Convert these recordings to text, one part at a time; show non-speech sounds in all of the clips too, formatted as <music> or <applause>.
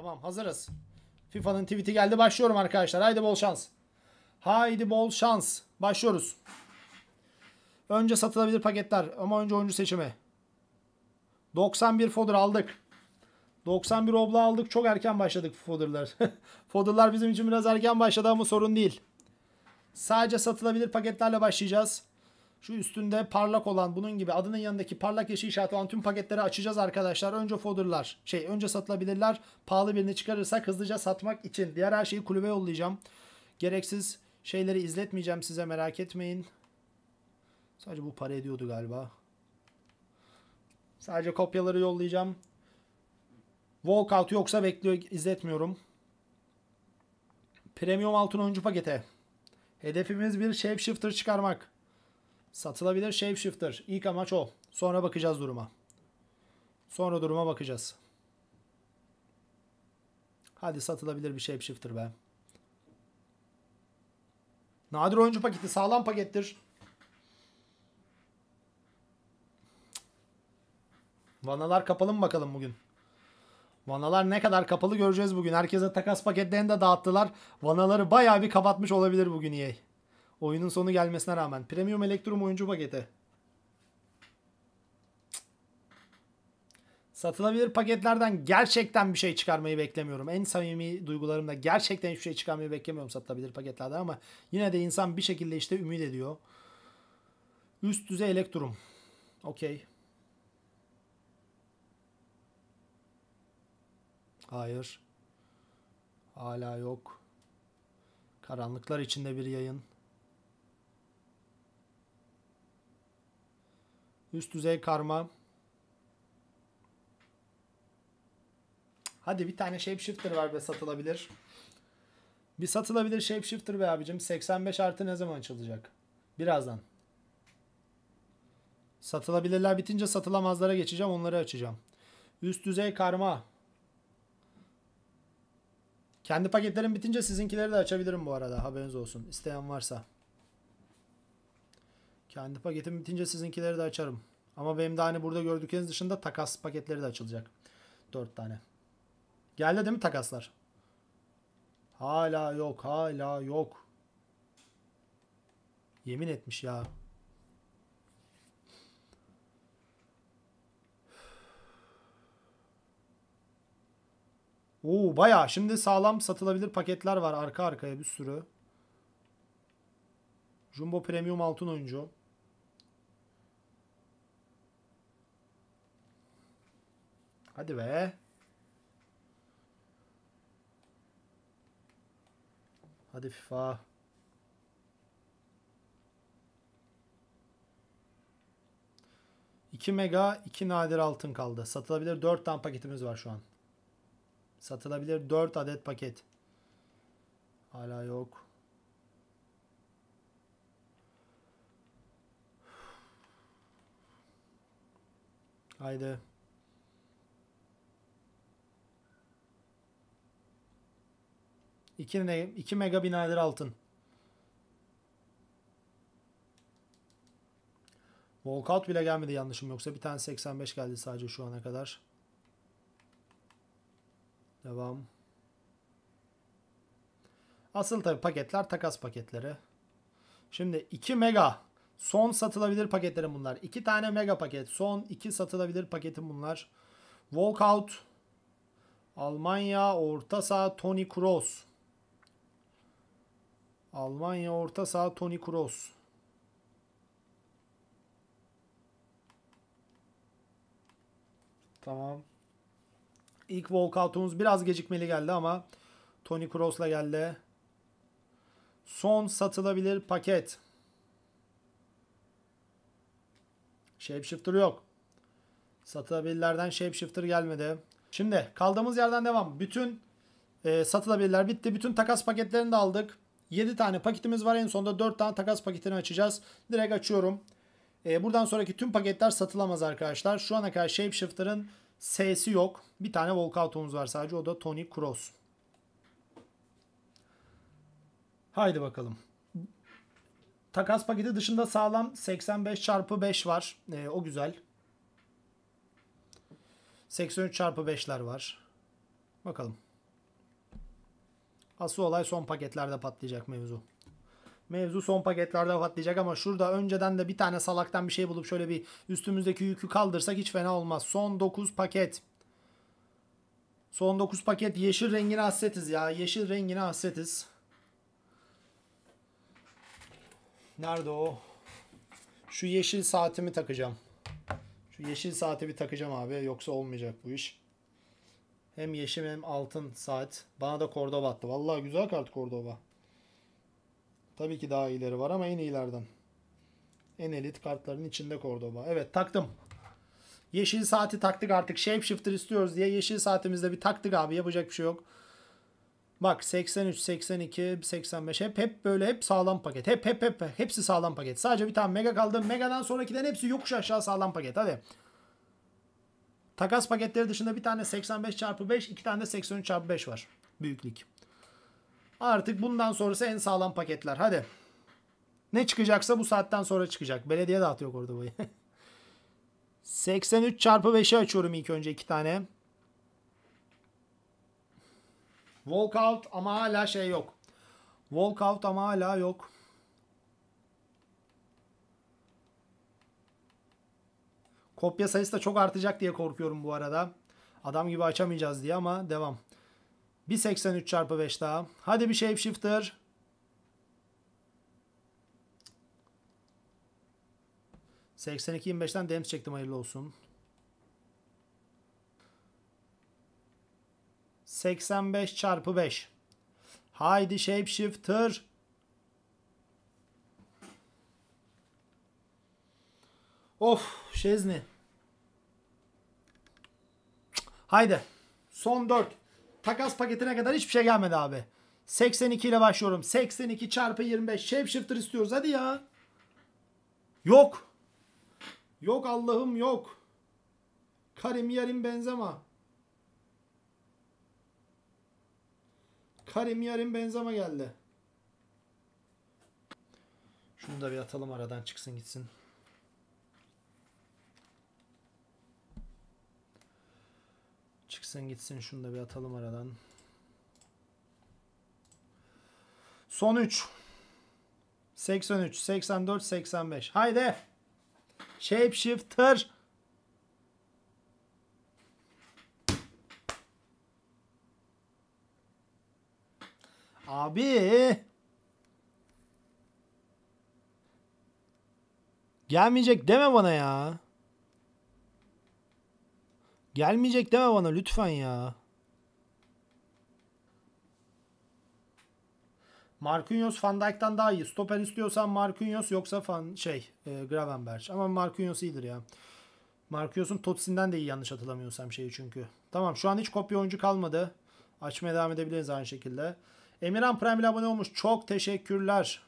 Tamam hazırız. FIFA'nın tweet'i geldi. Başlıyorum arkadaşlar. Haydi bol şans. Haydi bol şans. Başlıyoruz. Önce satılabilir paketler ama önce oyuncu seçimi. 91 fodder aldık. 91 obla aldık. Çok erken başladık fodderlar. <laughs> fodderlar bizim için biraz erken başladı ama sorun değil. Sadece satılabilir paketlerle başlayacağız. Şu üstünde parlak olan bunun gibi adının yanındaki parlak yeşil işareti olan tüm paketleri açacağız arkadaşlar. Önce fodurlar şey önce satılabilirler. Pahalı birini çıkarırsak hızlıca satmak için. Diğer her şeyi kulübe yollayacağım. Gereksiz şeyleri izletmeyeceğim size merak etmeyin. Sadece bu para ediyordu galiba. Sadece kopyaları yollayacağım. Walkout yoksa bekliyor izletmiyorum. Premium altın oyuncu pakete. Hedefimiz bir shapeshifter çıkarmak. Satılabilir Shapeshifter. İlk amaç o. Sonra bakacağız duruma. Sonra duruma bakacağız. Hadi satılabilir bir Shapeshifter be. Nadir oyuncu paketi sağlam pakettir. Vanalar kapalı mı bakalım bugün? Vanalar ne kadar kapalı göreceğiz bugün. Herkese takas paketlerini de dağıttılar. Vanaları bayağı bir kapatmış olabilir bugün iyi. E Oyunun sonu gelmesine rağmen. Premium Electrum oyuncu paketi. Satılabilir paketlerden gerçekten bir şey çıkarmayı beklemiyorum. En samimi duygularımda gerçekten hiçbir şey çıkarmayı beklemiyorum satılabilir paketlerde ama yine de insan bir şekilde işte ümit ediyor. Üst düzey elektrum. Okey. Hayır. Hala yok. Karanlıklar içinde bir yayın. Üst düzey karma. Hadi bir tane shapeshifter ver be satılabilir. Bir satılabilir shapeshifter be abicim. 85 artı ne zaman açılacak? Birazdan. Satılabilirler bitince satılamazlara geçeceğim. Onları açacağım. Üst düzey karma. Kendi paketlerim bitince sizinkileri de açabilirim bu arada. Haberiniz olsun. İsteyen varsa. Kendi paketim bitince sizinkileri de açarım. Ama benim de hani burada gördükleriniz dışında takas paketleri de açılacak. 4 tane. Geldi değil mi takaslar? Hala yok. Hala yok. Yemin etmiş ya. Oo baya şimdi sağlam satılabilir paketler var arka arkaya bir sürü. Jumbo Premium altın oyuncu. Hadi be. Hadi FIFA. İki mega, iki nadir altın kaldı. Satılabilir dört tane paketimiz var şu an. Satılabilir dört adet paket. Hala yok. Haydi. 2, ne, 2 mega binader altın. Walkout bile gelmedi yanlışım yoksa. Bir tane 85 geldi sadece şu ana kadar. Devam. Asıl tabii paketler takas paketleri. Şimdi 2 mega son satılabilir paketlerim bunlar. 2 tane mega paket son 2 satılabilir paketim bunlar. Walkout Almanya orta saha Tony Kroos Almanya orta saha Toni Kroos. Tamam. İlk walkout'umuz biraz gecikmeli geldi ama Toni Kroos'la geldi. Son satılabilir paket. Shapeshifter yok. Satılabilirlerden shapeshifter gelmedi. Şimdi kaldığımız yerden devam. Bütün e, satılabilirler bitti. Bütün takas paketlerini de aldık. 7 tane paketimiz var. En sonunda 4 tane takas paketini açacağız. Direkt açıyorum. E, buradan sonraki tüm paketler satılamaz arkadaşlar. Şu ana kadar Shapeshifter'ın S'si yok. Bir tane Volcautomuz var sadece. O da Tony Cross. Haydi bakalım. Takas paketi dışında sağlam 85 çarpı 5 var. E, o güzel. 83 çarpı 5'ler var. Bakalım. Asıl olay son paketlerde patlayacak mevzu. Mevzu son paketlerde patlayacak ama şurada önceden de bir tane salaktan bir şey bulup şöyle bir üstümüzdeki yükü kaldırsak hiç fena olmaz. Son 9 paket. Son 9 paket yeşil rengine hasretiz ya. Yeşil rengine hasretiz. Nerede o? Şu yeşil saatimi takacağım. Şu yeşil saati bir takacağım abi. Yoksa olmayacak bu iş. Hem yeşil hem altın saat. Bana da Cordoba attı. Vallahi güzel kart Cordoba. Tabii ki daha iyileri var ama en iyilerden. En elit kartların içinde Cordoba. Evet taktım. Yeşil saati taktık artık. Shapeshifter istiyoruz diye yeşil saatimizde bir taktık abi. Yapacak bir şey yok. Bak 83, 82, 85 hep hep böyle hep sağlam paket. Hep hep hep hepsi sağlam paket. Sadece bir tane mega kaldı. Megadan sonrakilerin hepsi yokuş aşağı sağlam paket. Hadi. Takas paketleri dışında bir tane 85 çarpı 5, iki tane de 83 çarpı 5 var. Büyüklük. Artık bundan sonrası en sağlam paketler. Hadi. Ne çıkacaksa bu saatten sonra çıkacak. Belediye dağıtıyor orada boyu. 83 <laughs> çarpı 5'i açıyorum ilk önce iki tane. Walkout ama hala şey yok. Walkout ama hala yok. Kopya sayısı da çok artacak diye korkuyorum bu arada. Adam gibi açamayacağız diye ama devam. 1.83 çarpı 5 daha. Hadi bir shapeshifter. ...82-25'ten Dems çektim hayırlı olsun. 85 çarpı 5. Haydi shapeshifter. Of Şezni. Haydi. Son 4. Takas paketine kadar hiçbir şey gelmedi abi. 82 ile başlıyorum. 82 çarpı 25. Shapeshifter istiyoruz. Hadi ya. Yok. Yok Allah'ım yok. Karim Yarim Benzema. Karim Yarim Benzema geldi. Şunu da bir atalım aradan çıksın gitsin. Çıksın gitsin şunu da bir atalım aradan. Son 3. 83, 84, 85. Haydi. Shapeshifter. Abi. Gelmeyecek deme bana ya. Gelmeyecek deme bana lütfen ya. Marquinhos Van Dijk'tan daha iyi. Stoper istiyorsan Marquinhos yoksa fan şey e, Gravenberg. Ama Marquinhos iyidir ya. Marquinhos'un Totsin'den de iyi yanlış hatırlamıyorsam şeyi çünkü. Tamam şu an hiç kopya oyuncu kalmadı. Açmaya devam edebiliriz aynı şekilde. Emirhan Prime abone olmuş. Çok teşekkürler.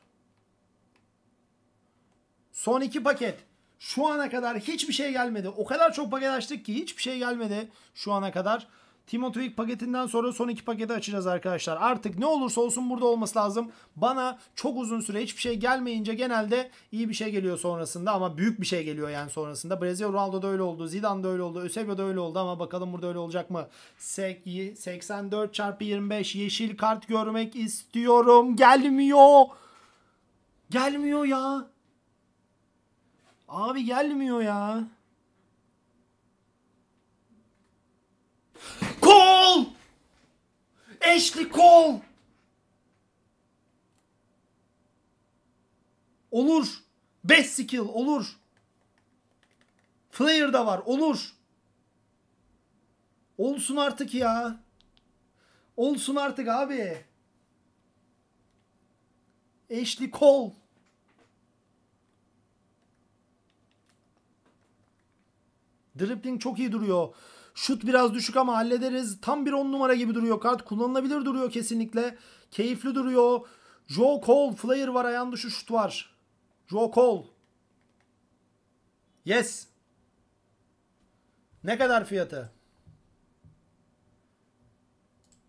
Son iki paket. Şu ana kadar hiçbir şey gelmedi. O kadar çok paket açtık ki hiçbir şey gelmedi şu ana kadar. Timothy paketinden sonra son iki paketi açacağız arkadaşlar. Artık ne olursa olsun burada olması lazım. Bana çok uzun süre hiçbir şey gelmeyince genelde iyi bir şey geliyor sonrasında ama büyük bir şey geliyor yani sonrasında. Brezilya Ronaldo da öyle oldu, Zidane da öyle oldu, Eusebio da öyle oldu ama bakalım burada öyle olacak mı? 84 çarpı 25 yeşil kart görmek istiyorum. Gelmiyor. Gelmiyor ya. Abi gelmiyor ya. Kol! Eşli kol! Olur. 5 skill olur. Flare da var olur. Olsun artık ya. Olsun artık abi. Eşli kol. Dribbling çok iyi duruyor. Şut biraz düşük ama hallederiz. Tam bir on numara gibi duruyor kart. Kullanılabilir duruyor kesinlikle. Keyifli duruyor. Joe Cole. flyer var. Ayağın dışı şut var. Joe Cole. Yes. Ne kadar fiyatı?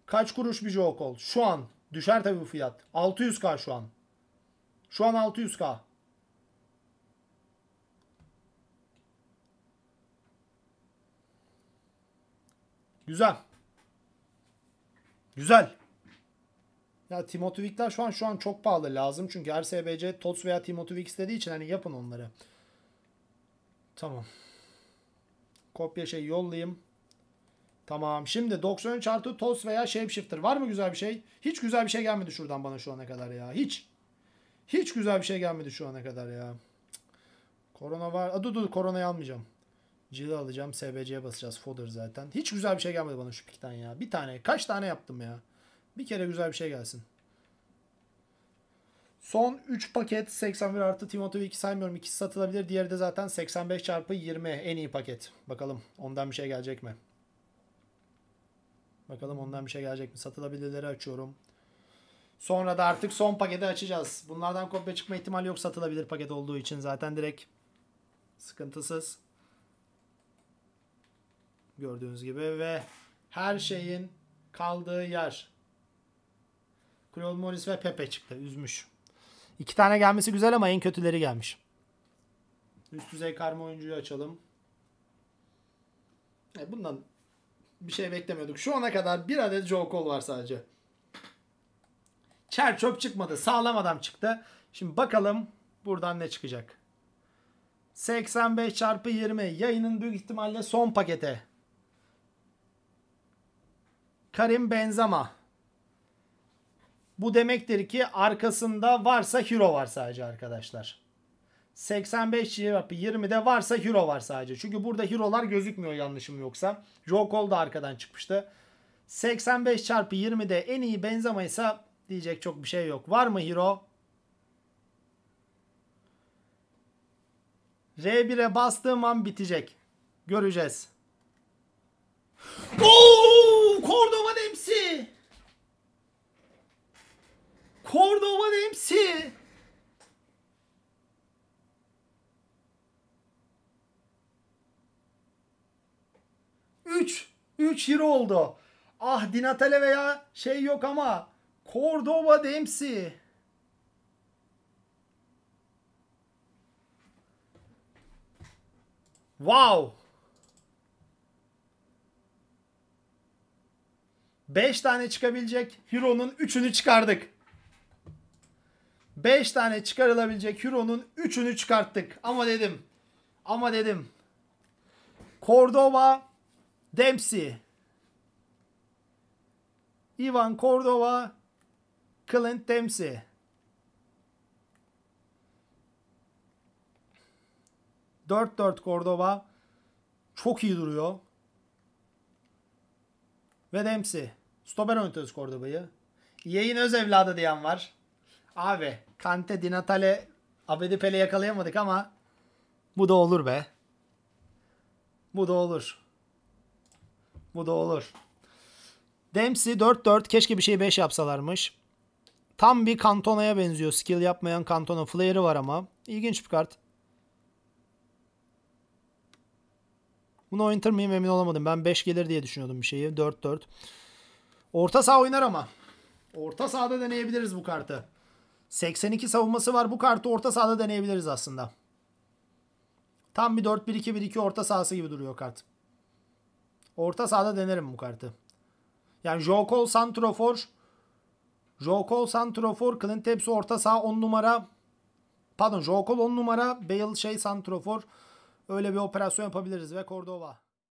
Kaç kuruş bir Joe Cole? Şu an. Düşer tabii bu fiyat. 600k şu an. Şu an 600k. Güzel. Güzel. Ya Timothy Wick'ler şu an şu an çok pahalı lazım. Çünkü RSBC TOTS veya Timothy Wick istediği için hani yapın onları. Tamam. Kopya şey yollayayım. Tamam. Şimdi 93 artı TOS veya Shapeshifter. Var mı güzel bir şey? Hiç güzel bir şey gelmedi şuradan bana şu ana kadar ya. Hiç. Hiç güzel bir şey gelmedi şu ana kadar ya. Korona var. Aa, dur dur koronayı almayacağım. Cili alacağım. SBC'ye basacağız. Fodder zaten. Hiç güzel bir şey gelmedi bana şu pikten ya. Bir tane. Kaç tane yaptım ya. Bir kere güzel bir şey gelsin. Son 3 paket 81 artı Timothy 2 saymıyorum. İkisi satılabilir. Diğeri de zaten 85 çarpı 20 en iyi paket. Bakalım ondan bir şey gelecek mi? Bakalım ondan bir şey gelecek mi? Satılabilirleri açıyorum. Sonra da artık son paketi açacağız. Bunlardan kopya çıkma ihtimali yok satılabilir paket olduğu için. Zaten direkt sıkıntısız gördüğünüz gibi ve her şeyin kaldığı yer. Claude Morris ve Pepe çıktı. Üzmüş. İki tane gelmesi güzel ama en kötüleri gelmiş. Üst düzey karma oyuncuyu açalım. E bundan bir şey beklemiyorduk. Şu ana kadar bir adet Joe Cole var sadece. Çer çöp çıkmadı. Sağlam adam çıktı. Şimdi bakalım buradan ne çıkacak. 85 çarpı 20 yayının büyük ihtimalle son pakete Karim Benzema. Bu demektir ki arkasında varsa hero var sadece arkadaşlar. 85 yapı 20'de varsa hero var sadece. Çünkü burada hero'lar gözükmüyor yanlışım yoksa. Joe Cole da arkadan çıkmıştı. 85 çarpı 20'de en iyi Benzema ise diyecek çok bir şey yok. Var mı hero? R1'e bastığım an bitecek. Göreceğiz. Oo! Cordovan MC. Cordovan MC. Üç. Üç hero oldu. Ah Dinatele veya şey yok ama Cordova Dempsey. Wow. 5 tane çıkabilecek Hero'nun 3'ünü çıkardık. 5 tane çıkarılabilecek Hero'nun 3'ünü çıkarttık. Ama dedim. Ama dedim. Cordova, Dempsey. Ivan Cordova, Clint Dempsey. Dört dört Cordova çok iyi duruyor. Ve Dempsey. Stoper oynatıyoruz Cordoba'yı. Yayın öz evladı diyen var. Abi Kante, Dinatale, Abedi Pele yakalayamadık ama bu da olur be. Bu da olur. Bu da olur. Dempsey 4-4. Keşke bir şey 5 yapsalarmış. Tam bir Kantona'ya benziyor. Skill yapmayan Kantona. Flair'ı var ama. İlginç bir kart. Bunu oynatar mıyım emin olamadım. Ben 5 gelir diye düşünüyordum bir şeyi. 4-4. Orta saha oynar ama. Orta sahada deneyebiliriz bu kartı. 82 savunması var. Bu kartı orta sahada deneyebiliriz aslında. Tam bir 4-1-2-1-2 orta sahası gibi duruyor kart. Orta sahada denerim bu kartı. Yani Jokol Santrofor Jokol Santrofor Clint Tepsi orta saha 10 numara pardon Jokol 10 numara Bale şey Santrofor öyle bir operasyon yapabiliriz ve Cordova.